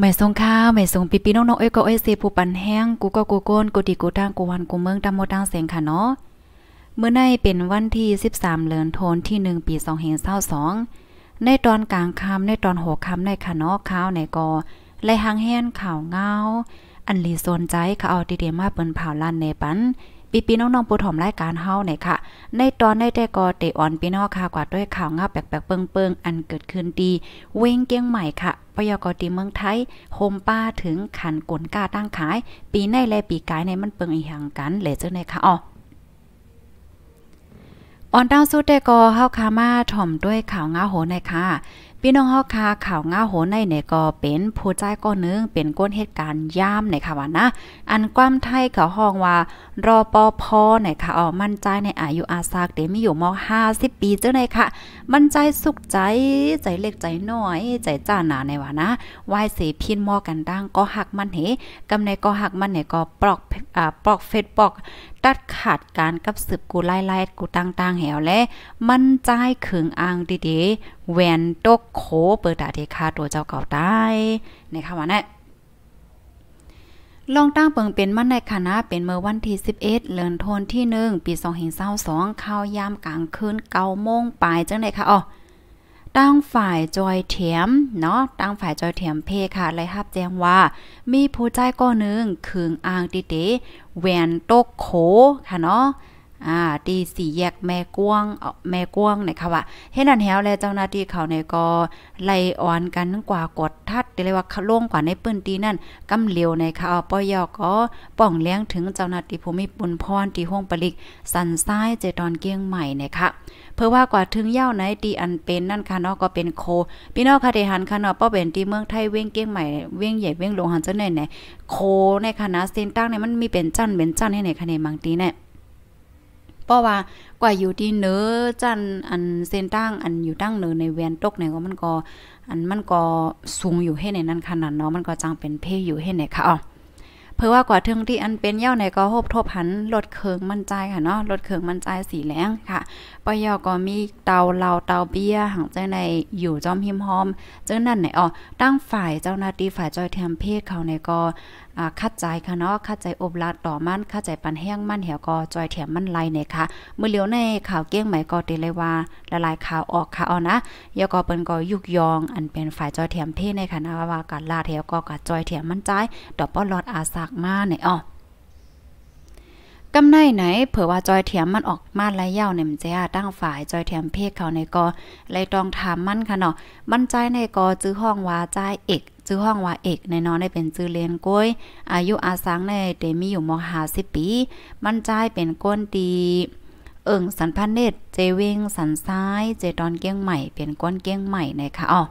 ไม่ส่งข้าวไม่ส่งปีปีน้องๆเอ้ยก็เอ้ยเสผู้ปันแห้งกูก็กูโกนกูดีกูตั้งกูวันกูเมืองตามโมตั้งเสียงค่ะเนาะเมื่อในเป็นวันที่ 13เดือนธันวาคมที่1ปี2522ในตอนกลางค่ำในตอนหัวค่ำในค่ะเนาะข้าวในกอไลลหางแห้งข่าวเงาอันลีโซนใจเขาเอาดีเดมาเปิ้นเผาลั่นในปันปีปีน้องๆปูถอมรายการเฮาในค่ะ ในตอนในแต่กอเตออนพี่น้องค่ะกว่าด้วยข่าวเงาแปลกๆเปิงๆอันเกิดขึ้นดีเวงเกียงใหม่ค่ะปยกอตีเมืองไทยโฮมป้าถึงขันกลกาตั้งขาย ปีในและปีกายในมันเปิงอีหยังกันเลเจ้าในค่ะอ๋อออนดาวสู้แต่ก็เข้าคามาถ่อมด้วยข่าวง้าโหในะคะพี่น้องเฮาคาข่าวง้าโหในเนี่ยก็เป็น ผู้ใจก้อนหนึ่งเป็นก้นเหตุการณ์ย่ามในค่ะว่านะ อันความไทยเขาห้องว่ารอปอพในค่ะอ๋อมั่นใจในอายุอาซากเดมีอยู่มห้าสิบปีเจ้าในค่ะ มั่นใจสุขใจใจเล็กใจน้อย ใจจ้าหนาในว่านะวายเสพินมอกันดังก็หักมันเหกำในก็หักมันเนี่ยก็ปลอกอ่าปลอกเฟซปลอกตัดขาดการกับสืบกูไล่ไล่กู ต่างๆแหวและ มันใจขึงอ่างดี ๆแหวน ตกโคเปิดตาเดคาตัวเจ้าเก่าได้นคำวันนั้ลองตั้ง เปิงเป็นมันในคณะเป็นเมื่อวัน ที่11เลือนทนที่1ปี2 5 2ข้าวยาม กลางคืนเกาโมงปลายจังไหนคะอ๋อตั้งฝ่ายจอยเทียมเนาะตั้งฝ่ายจอยเทียมเพค่ะเลยรับ แจ้งว่า มีผู้ใจก้อนหนึ่งขึงอ่างติเต แวนตกโขค่ะเนาะอ่าตีสี่แยกแม่กวง แม่กวงนะคะว่าเฮ็ดนั่นแฮวแลเจ้าหน้าที่เขาในก็ไล่ออนกันกว่ากดทัดเรียกว่าล่งกว่าในปืนตีนั่นกำเหลียวในค่ะเอาปอยอก็ป้องเลี้ยงถึงเจ้าหน้าที่ภูมิปุญพรที่ห้องปลิกสันซ้ายเจตอนเกียงใหม่นะคะเพื่อว่ากว่าถึงเย้าไหนตีอันเป็นนั่นค่ะเนาะก็เป็นโค พี่น้องค่ะเดหันค่ะเนาะป้อเป็นตีเมืองไทยเว้งเกียงใหม่เว้งใหญ่เว้งลงหันเจ้าไหนไหนโคในคณะเส้นตั้งเนี่ยมันมีเป็นจันเป็นจันให้ในคะในบางตีเนี่ยเพราะว่ากว่าอยู่ที่เนื้อจันอันเส้นตั้งอันอยู่ตั้งเนื้อในแวนตกเนี่ยก็มันก็อันมันก็สูงอยู่ให้ในนั้นขนาดเนาะมันก็จังเป็นเพอยู่ให้ในค่ะอ๋อเพื่อว่ากว่าถึงที่อันเป็นเย่าในก็โหบทบหันลดเคิงมันใจค่ะเนาะลดเคิงมันใจสีแรงค่ะปยอก็มีเตาเหลาเตาเบี้ยหังเจ้าในอยู่จอมหิมหอมเจ้านั่น ไหนอ๋อตั้งฝ่ายเจ้าหน้าที่ฝ่ายจอยแทมเพศเขาในก็คัดใจ ค่ะเนาะคัดใจอบลาต่อมันคัดใจปันแห้งมันเหี่ยวก็จอยแถมมันไรลเนี่ยค่ะเมื่อเลียวในข่าวเก้งใหม่ก็เตเลยว่าละลายข่าวออกค่ะเอานะยกอเปิ้นก็ยุกยองอันเป็นฝ่ายจอยแถมเพศในค่ะนะว่าการลาดเหี่ยวก็กัดจอยแถมมันใจต่อป้อลอดอาสาักมาไหนอ๋อกำไนไหนเผื่อ ว่าจอยเถียมมันออกมาไล่ยาวเนี่ยมันจะตั้งฝ่ายจอยเถียมเพศเขาในกอไล่ตองถามมันค่ะเนาะมันใจในกอจื้อห้องว่าใจเอกจื้อห้องว่าเอกในนอนได้เป็นจื้อเลียนก้อยอายุอาสังในเตมีอยู่มหาสิปี มันใจเป็นก้นดีเอิงสันพันเนตเจวิงสันซ้าย เจดอนเกี้ยงใหม่เป็นก้นเกี้ยงใหม่ในะ่ะอ๋อ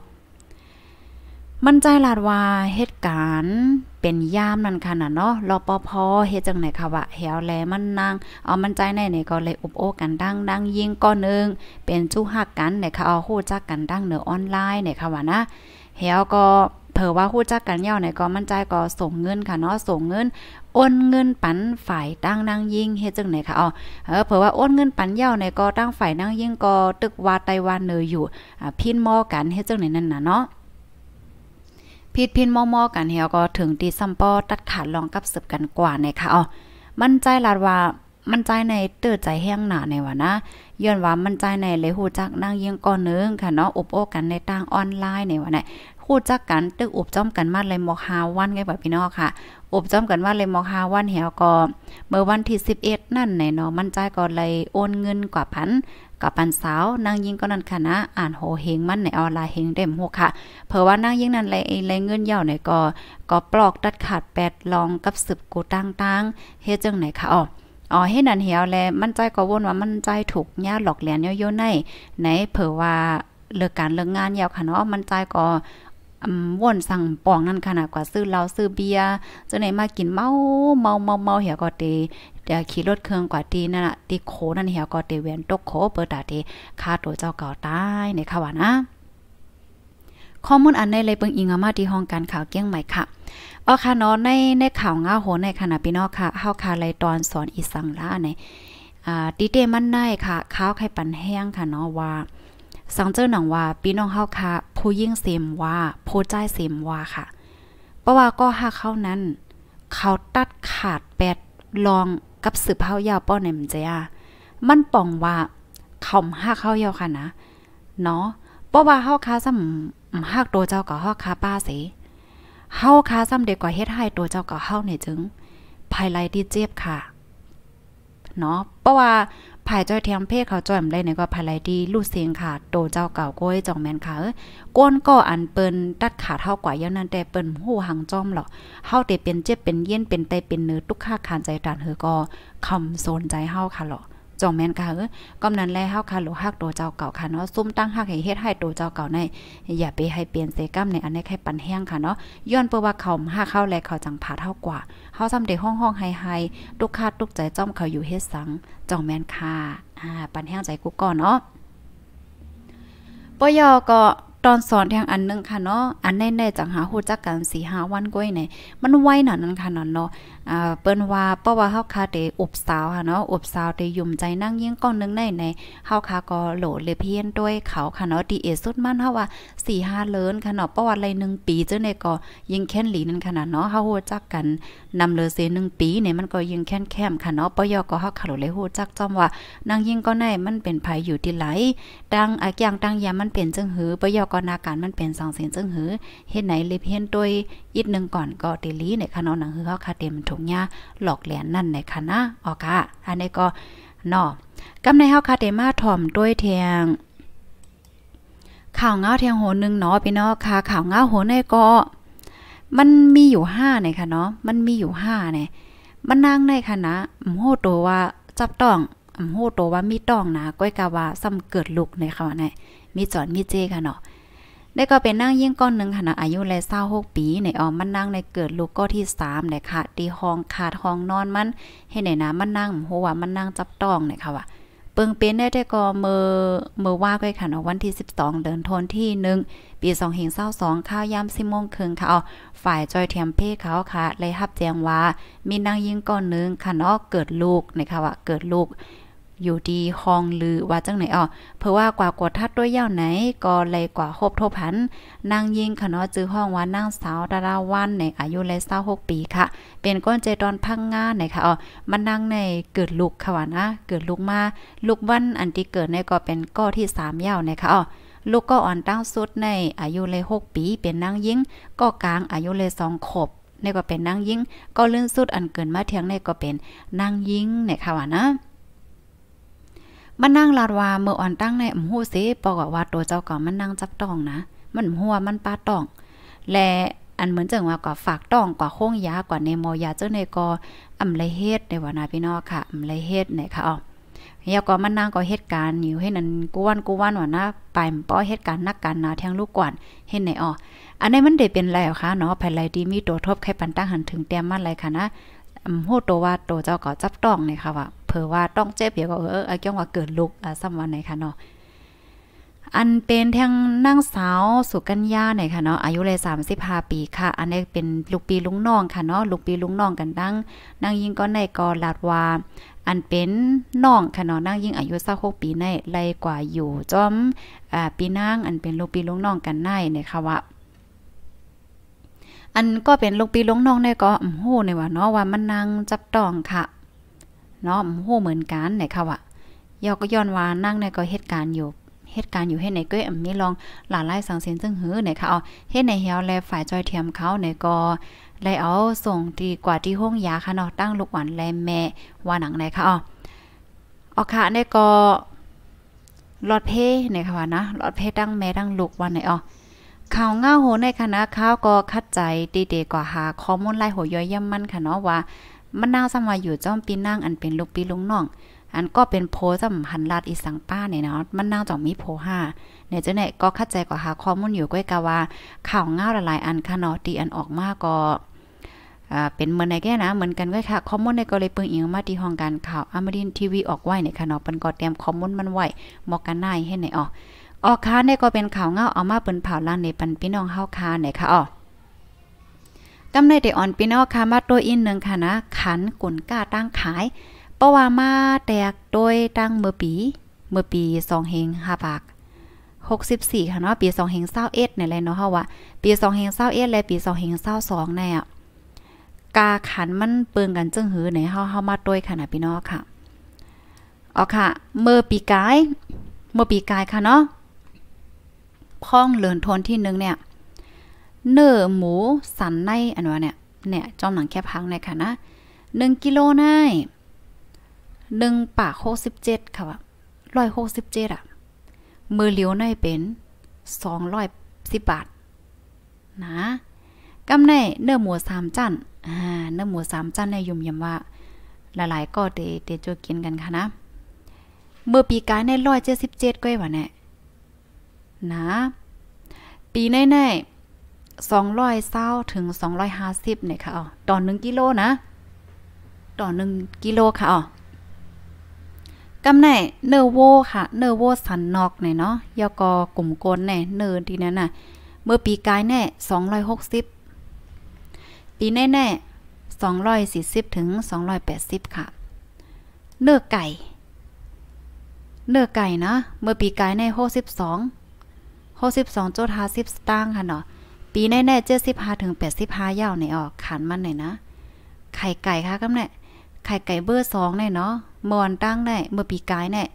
มันใจลาดว่าเหตุการณ์เป็นยามนั่นค่ะน่ะเนาะรอปภเฮ็ดจังไหนค่ะว่าแหวแลมันนางเอามันใจในหนก็เลยอุบโอกันดังดังยิงก้อนนึง เป็นจู้หักกันไหนค่ะเอาฮู้จักกันดังเหนือออนไลน์หนค่ะว่านะเหวก็เผอว่าฮู้จักกันยาวในก็มันใจก็ส่งเงินค่ะเนาะ ส่งเงินโอนเงินปันฝ่ายตั้งนางยิ่งเฮ็ดจังไหนคะอ๋อเออเผื่อว่าโอนเงินปันยาวในก็ตั้งฝ่ายนางยิ่งก็ตึกวาไต้วันเนยอยู่พินมอกันเฮ็ดจังไหนนั่นน่ะเนาะพีดพินมอมอกันเฮียวก็ถึงตีซ้ำป้อตัดขาดลองกับสืบกันกว่านะคะอ๋อมั่นใจลาดว่ามั่นใจในเตื้อใจแห้งหนาในวะนะย้อนว่ามั่นใจในเลยหูจักนั่งยิงก้อนนึงค่ะเนาะอบโอ้กันในต่างออนไลน์ในวะเนี่ยหูจักกันตึกอบจ้อมกันมาเลยมอฮาวันไงแบบพี่น้องค่ะ อบจ้อมกันว่าเลยมอฮาวันเหี่ยวก็เมื่อวันที่ 11 นั่นในเนอะมั่นใจก็เลยโอนเงินกว่าพันกับปันสาวนางยิงก็นันค่ะนะ อ่านโหเฮงมันในออนไลน์เฮงเด็มหกค่ะเผราะว่านางยิงนั่นแลไองแลเงินเหี่าวเนก็ก็ปลอกตัดขาดแปดลองกับสืบกูต่างๆเฮ็ดจังไหนค่ะอ๋ออ๋อเฮ็นันเหี่ยวแล มั่นใจก็วนว่ามั่นใจถูกย่าหลอกแหลนเยอะๆในในเผื่อว่าเลิกการเลิกงานยาวค่ะเนาะมั่นใจก็ว่นสั่งปองนั่นขนาดกว่าซื้อเหล้าซื้อเบียร์จนไหนมากินเมาเมาเมาเมาเหี่ยวก็เตเดี๋ยวขี่รถเครื่องกว่าตีนั่นน่ะตีโคนั่นเหี่ยวก็เตเวียนตกโคเปิดตาเตค่าตัวเจ้าเก่าตายในค่ะว่านะข้อมูลอันในเลยเปิงอิงมาที่ห้องการข่าวเกี้ยงใหม่ค่ะเอาค่ะเนาะในในข่าวง้าโหในขณะพี่น้องค่ะเฮาค่ะไลตอนสอนอีสังละในอ่าดีเตมันได้ค่ะข้าวไข่ปันแห้งค่ะเนาะว่าสังเจอหนังว่าพี่น้องเฮาค่ะผู้ยิ่งเสมว่าผู้ใจเสมว่าค่ะเพราะว่าก็หากเขานั้น เขาตัดขาดแปดลองกับสืบเฮายาวป้อในมเจ้ามัน ป่องว่าเขาหาเขายาวค่ะนะเนาะเพราะว่าเฮาค่ะซ้ำหากตัวเจ้าก็เฮาค่ะป้าเสเฮาค่ะซ้ำเด็กกว่าเฮ็ดให้ตัวเจ้าก็เฮาเนี่ยจึงภายไลที่เจ็บค่ะเนาะเพราะว่าภายจอยเทียมเพ่เขาจอยมได้ในก็ภายไรดีลู่เสียงค่ะโตเจ้าเก่าก้อยจองแมนค่ะก้นก็อันเปิ้นตัดขาเท่ากว่าเย้านั้นแต่เปิ้นหูหังจ้อมหรอเฮาแต่เป็นเจ็บเป็นเย็นเป็นไตเป็นเนื้อทุกข้าคานใจตานเฮอก็คำโซนใจเฮาค่ะหรอจองแม่นค่ะเอ้อกำนั้นแลเฮาค่ะโลฮักโตเจ้าเก่าค่ะเนาะซุ่มตั้งฮักให้เฮ็ดให้โตเจ้าเก่าใน อย่าไปให้เปลี่ยนเซกัมในอันนี้แค่ปันแห้งค่ะเนาะ ย้อนเปว่าเขาฮักเข้าแลเขาจังผาเท่ากว่าเฮาซ้ำได้ห้องๆไฮๆทุกคาดทุกใจจ้อมเขาอยู่เฮ็ดสัง จองแม่นค่ะอ่า ปันแห้งใจกูก่อนเนาะปยอก็ตอนสอนอย่างอันนึงค่ะเนาะอันแน่ๆจังหาฮู้จักกัน4 5วันก้อยไหน มันไวหนานั่นค่ะนันเนาะอ่าเปิ้นว่าเพราะว่าเฮาคาเตอบสาวค่ะเนาะอบสาวเตยุ่มใจนั่งยิ่งก้อนนึงในในเฮาคาก็โหลเลยเพียนด้วยเขาค่ะเนาะดีเอสุด มันเฮาว่า4 5เลินค่ะเนาะประวัติไร1ปีเจ้าในก็ยิ่งแค้นหลีนั่นค่ะเนาะเฮาฮู้จักกันนำเลเซ1ปีเนี่ยมันก็ยิ่งแค้นแคมค่ะเนาะปยก็เฮาคาโหลเลยฮู้จักจอมว่านั่งยิ่งก็ได้มันเป็นภัยอยู่ที่ไหลดังอัอย่างดังยามันเป็นจังหือปยก็็นาการมันเป็นสองเสียงึึงหือเฮ็ดไหนเลิบเฮ็ดตวยอีกนึงก่อนก็ติลีในคณะเาหนังหือเฮาคาเต็มถุงยาหลอกเหลียนั่นในคณนะออกะอันนี้ก็เนาะกำในเฮาคาเตมาถ่อมด้วยเทียงข่าวเงาเทียงโหนึงเนาะพี่เนาะค่ะข่าวเงาโหนในก็ มันมีอยู่5ในค่ะเนาะมันมีอยู่5เนี่ยมันนางในคณะอะโหโตว่าจับต้องอํโหโตว่ามีต้องนะก้อยกะว่าซ้ำเกิดลูกในค่ะว่าใน มีจอนมีเจค่ะเนาะได้ก็เป็นนั่งยิ่งก้อนหนึ่งค่ะนะอายุแลยเศร้าหกปีในออมมันนั่งในเกิดลูกก็ที่สามเลยค่ะตีห้องขาดห้องนอนมัน ให้ไหนนะมันนั่งหัวมันนั่งจับต้องเนค่ะว่าเปิงเป็นได้แต่ก็เมือเมือว่าก็ค่ะเนะวันที่ 12 เดือนธันที่หนึ่งปี2 5 2 2ข้าวยามสิโมงครึ่งค่ะเอาฝ่ายจอยเทียมเพ่เขาค่ะเลยรับแจ้งว่ามีนางยิงก้อนนึงค่ะเนาะเกิดลูกนะคะว่าเกิดลูกอยู่ดี้องหรือว่าจังไหนอ๋อเพราะว่ากว่ากดทัดด้วยเย่าไหน ก็เลยกว่าโคบโทพันนางยิงขะเนาะจื้อห้องว่านางสาวดาราวันในอายุเลย26ปีค่ะ เป็นก้นเจดอนพังงานหนค่ะอ๋อมันนางในเกิดลูกค่ะว่านะเกิดลูกมาลูกวันอันที่เกิดในก็เป็นก้อที่3เย่าในค่ะอ๋อลูกก็อ่อนตั้งสุดในอายุเลย6ปี เป็นนางยิงก็กลางอายุเลย2ขบ ในก็เป็นนางยิง ก็เลื่อนสุดอันเกินมาเทียงในก็เป็นนางยิงในค่ะว่านะมันนั่งลาดว่าเมื่ออ่อนตั้งในอ่ำหู้เสปอกว่าตัวเจ้าก่อมันนั่งจับตองนะ มันหัวมันปาตอง และอันเหมือนจังว่าก็ฝากต้อง กว่าโค้งยา กว่าในมอยาเจ้าในกออ่ำไรเฮ็ดในวานาพี่นอค่ะ อ่ำไรเฮ็ดในค่ะอ๋อยาก็มันนั่งก็เหตุการณ์อยู่ให้นั้นกวนกวนว่านะ ไปป้อเหตุการณ์นักการนาทางลูกก่อนเห็นไหนอ่ออันนี้มันเดเป็นแล้วค่ะเนาะภายไรดีมีตัวทบใครปันตั้งหันถึงเตรียมมันอะไรค่ะนะโหตัวว่าตัวเจ้าก็จับต้องเลยค่ะว่าเผอว่าต้องเจ็บเหี่ยวก็เออเกี่ยงว่าเกิดลุกอ่ซ้ำวันไหนค่ะเนาะ อันเป็นทางนางสาวสุกัญญาหน่ยค่ะเนาะอายุเลย35 ปีค่ะ อันนี้เป็นลูกปีลุงน้องค่ะเนาะลูกปีลุงน้องกันดังนางยิงก็ในกอลาดวา อันเป็นน้องค่ะเนาะนางยิงอายุ26ปีในไล่กว่าอยู่จอมอ่าปีนางอันเป็นลูกปีลุงน้องกันในในค่ะว่าอันก็เป็นลูกปีลุงน้องในก็โอ้โหในว่าเนาะว่ามันนางจับต้องค่ะเนาะูหเหมือนกันไหนค่ะวะยอก็ย้อนว่านั่งในก็เหตุการณ์อยู่ เหตุการณ์อยู่เห็ไหนก็อมีลอง หลาไล่สังเสินซึ่งหือไหนค่ะเอาเฮ็ดในเฮียวแลฝ่ายจอยเทียมเขาไหนก็เลยเอาส่งดีกว่าที่ห้องยาค่ะเนาะตั้งลูกหวานแลแม่ว่าหนังไหนค่ะอ๋อออกค่ะในก็หลอดเพไหนค่ะว่านะหลอดเพตั้งแม่ตั้งลูกว่าไหนอ๋อข่าวง่าโหในคณะข้าวก็คัดใจดีๆกว่าหาข้อมูลไล่หัวย่อยย่ำมันค่ะเนาะว่ามันนาวสำว่าอยู่จ้อมปีนางอันเป็นลูกปีลุงน้อง อันก็เป็นโพสำหันลาดอีสังป้าเนี่ยเนาะมันนาวจ่องมีโพห้าเนี่ยเจ้าเนี่ยก็เข้าใจก็หาข้อมูลอยู่ก้อยกาว่าข่าวง้าวหลายอันค่ะเนาะตีอันออกมาก็เป็นเหมือนในแก่นะ เหมือนกันก็ค่ะคอมมอนในกรลีปึงอิงมาที่ห้องการข่าวอมรินทีวีออกไว้ในคณะเนาะปันก็เตรียมคอมมอนมันไว้หมอกกันนายให้ไหนออกออกค้าเนี่ยก็เป็นข่าวเงาเอามาเปิ้นเผาล้านในปันพี่น้องเฮาค้าไหนค่ะอ๋อกํในเดอออนปี่น้อค่ะมาตัวอินหนึ่งค่ะนะขันกุนก้าตั้งขายเพรวามาแตกโดยตั้งเมื่อปี เมื่อปีสองเฮงห้าปากหกสิบสี่ค่ะเนาะปีสองเฮงเศร้าเอ็ดในี่ยแเนาะเฮาว่า ปีสองเฮงเศร้าเอ็ดและปีสองเฮงเศร้าสองเนี่ยกาขันมันเปิงกันจึงหือในเฮาเฮามาด้วยค่ะนะพี่น้องค่ะเอาค่ะ เมื่อปีกาย เมื่อปีกายค่ะเนาะพ้องเลือนทนที่หนึ่งเนี่ยเนื้อหมูสันใน อัน ว่า เนี่ยเนี่ยจอมหนังแคบพังในค่ะนะหนึ่งกิโล ในหนึ่งปากหกสิบเจ็ดค่ะว่าร้อยหกสิบเจ็ดอ่ะ มือเหลียวใน เป็นสองร้อยสิบบาท นะกาในเนื้อหมูสามจันอ่า เนื้อหมูสามจันในยุ่มยมว่า หลายๆก็เดเดจูกินกัน ค่ะ นะเมื่อปีกายในร้อยเจ็ดสิบเจ็ดก้อยวะเนี่ยนะปีในๆ200เศร้าถึง 250เนี่ยค่ะอ๋อต่อ1กิโลนะ ต่อ1กิโลค่ะอ๋อกำไหนเนอโวค่ะเนอโวสันนอกเนี่ยเนาะยกอกลุ่มกลนเนี่ยเนอดีนั่นน่ะเมื่อปีกายแน่260ปีแน่แน่240ถึง280ค่ะเนื้อไก่เนื้อไก่นะเมื่อปีกายแน่62 6 2ิ0สตางค์ค่ะเนาะปีแน่ๆเจ็ดสิบห้าถึงแปดสิบห้ายาวในออกขันมันหน่อยนะไข่ไก่ค่ะกำเนี่ยไข่ไก่เบอร์สองเนี่ยเนาะมอนตั้งได้เมื่อปีกายเนี่ย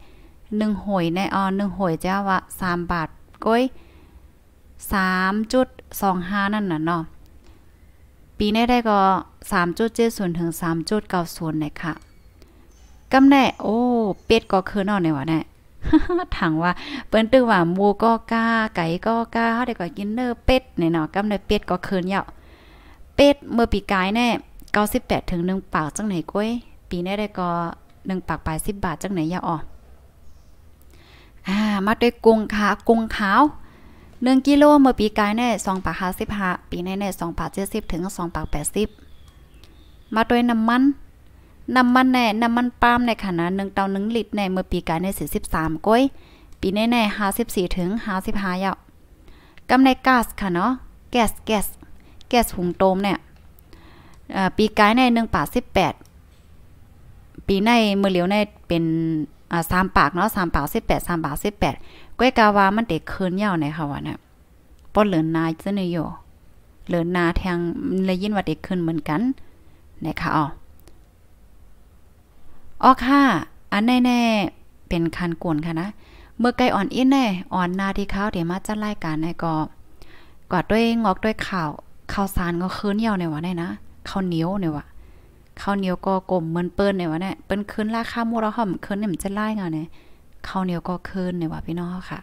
หนึ่งหอยในออนหนึ่งหอยเจ้าวะสามบาทก้อยสามจุดสองห้านั่นน่ะเนาะปีแน่ได้ก็สามจุดเจ็ดศูนย์ถึงสามจุดเก้าศูนย์เนี่ยค่ะกำเน่โอ้เป็ดก็คือนอนในวะเนี่ยถังว่าเปิ้นตืกอว่าหมูก็กาไก่ก็กาเฮาได้ก็กินเนอเป็ดเนี่ยเนาะกำในเป็ดก็คืนยาวเป็ดเมื่อปีกายแน่98ถึง1ปากจังไหนก้วยปีแน่ได้ก็1ปากปลายส0บาทจังไหนยาอ่ออ่ามาด้วยกุ้งขากกุ้งขาว1กิโลเมื่อปีกายแน่2ปาก55ปีแน่แน่2ปาก70ถึง2ปาก80 มาด้วยน้ำมันน้ำมันแน่ น้ำมันปาล์มในขนาดหนึ่งเตาหนึ่งลิตรในเมื่อปีกายในสสิบสามก้อย ปีแน่่ห้าสิบสี่ถึงห้าสิบห้าเยาะกำในก๊าซค่ะเนาะ แก๊สแก๊สแก๊สหุงโตมเนี่ยปีกายในหนึ่งป่าสิบแปด ปีในเมื่อเหลียวในเป็นสามปากเนาะสามปากสิบแปดสามปากสิบแปดก้อยกาวามันเด็กคืนเยาะในค่ะวะเนี่ยป้อนเหลือนาเจเนยโยเหลือนาแทงเลยยินว่าเด็กคืนเหมือนกันนะคะอ๋อออค่ะ อันแน่ๆเป็นคันกวนค่ะนะ เมื่อไกลอ่อนอินแน่ อ่อนนาที่เขาเดี๋ยวมาจัดรายการในก็กอดด้วยงอกด้วยข่าวข้าวสารก็คืนเยาวในวะแน่นะข้าวเหนียวในวะข้าวเหนียวก็กลมเหมือนเปิ้นในวะเนี่ยเปิ้นคืนราคาโมเราหอมคืนเนี่ยมันจะไล่งานเนี่ยข้าวเหนียวก็คืนในวะพี่น้องค่ะ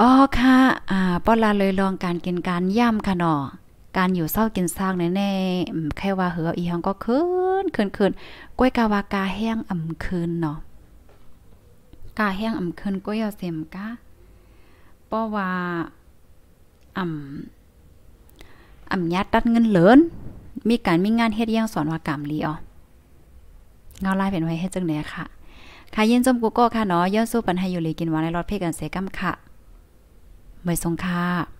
อ๋อค่ะ อ่าป้อนลาเลยลองการ กินการย่ำค่ะเนาะการอยู่เศร้ากินซากแน่ๆแค่ว่าเหืออีฮังก็คืนเขินเขินก้วยกาวากาแห้งอ่ำคืนเนาะกาแห้งอ่ำคืนก้วยเอาเสมกาป้อว่า อ่ำอ่ำยัดตัดเงินเหลินมีการ มีงานเฮ็ดย่างสอนว่ากรรมลีอ๋อเงาลายเป็นไว้เฮ็ดจังไหนค่ะค่ะเย็นจมกูก็ค่ะ เนาะย้อนสู้ปัญหาอยู่เลยกินวานในรถเพ่กันเสกำค่ะเม่สงค่ะ